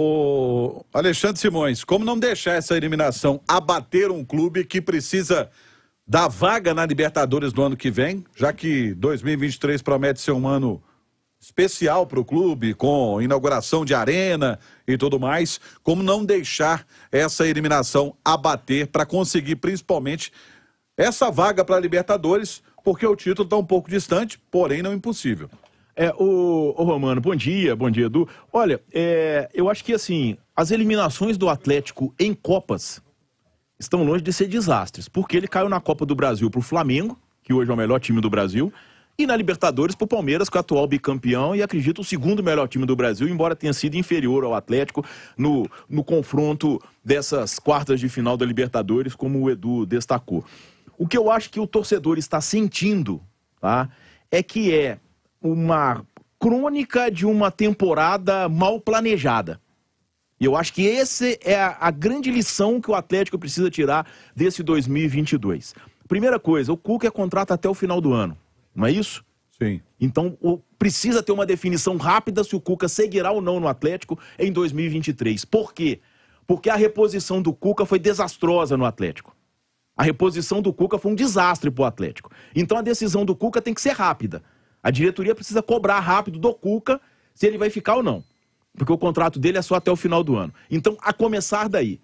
O Alexandre Simões, como não deixar essa eliminação abater um clube que precisa da vaga na Libertadores do ano que vem, já que 2023 promete ser um ano especial para o clube, com inauguração de arena e tudo mais, como não deixar essa eliminação abater para conseguir principalmente essa vaga para a Libertadores, porque o título está um pouco distante, porém não impossível. É, o, o, Romano, bom dia, bom dia, Edu. Olha, é, eu acho que assim, as eliminações do Atlético em Copas estão longe de ser desastres, porque ele caiu na Copa do Brasil para o Flamengo, que hoje é o melhor time do Brasil, e na Libertadores para o Palmeiras, que é o atual bicampeão e acredito o segundo melhor time do Brasil, embora tenha sido inferior ao Atlético no, no confronto dessas quartas de final da Libertadores, como o Edu destacou. O que eu acho que o torcedor está sentindo tá, é que é uma crônica de uma temporada mal planejada. E eu acho que essa é a, a grande lição que o Atlético precisa tirar desse 2022. Primeira coisa, o Cuca é contrato até o final do ano, não é isso? Sim. Então, o, precisa ter uma definição rápida se o Cuca seguirá ou não no Atlético em 2023. Por quê? Porque a reposição do Cuca foi desastrosa no Atlético. A reposição do Cuca foi um desastre para o Atlético. Então, a decisão do Cuca tem que ser rápida. A diretoria precisa cobrar rápido do Cuca se ele vai ficar ou não. Porque o contrato dele é só até o final do ano. Então, a começar daí.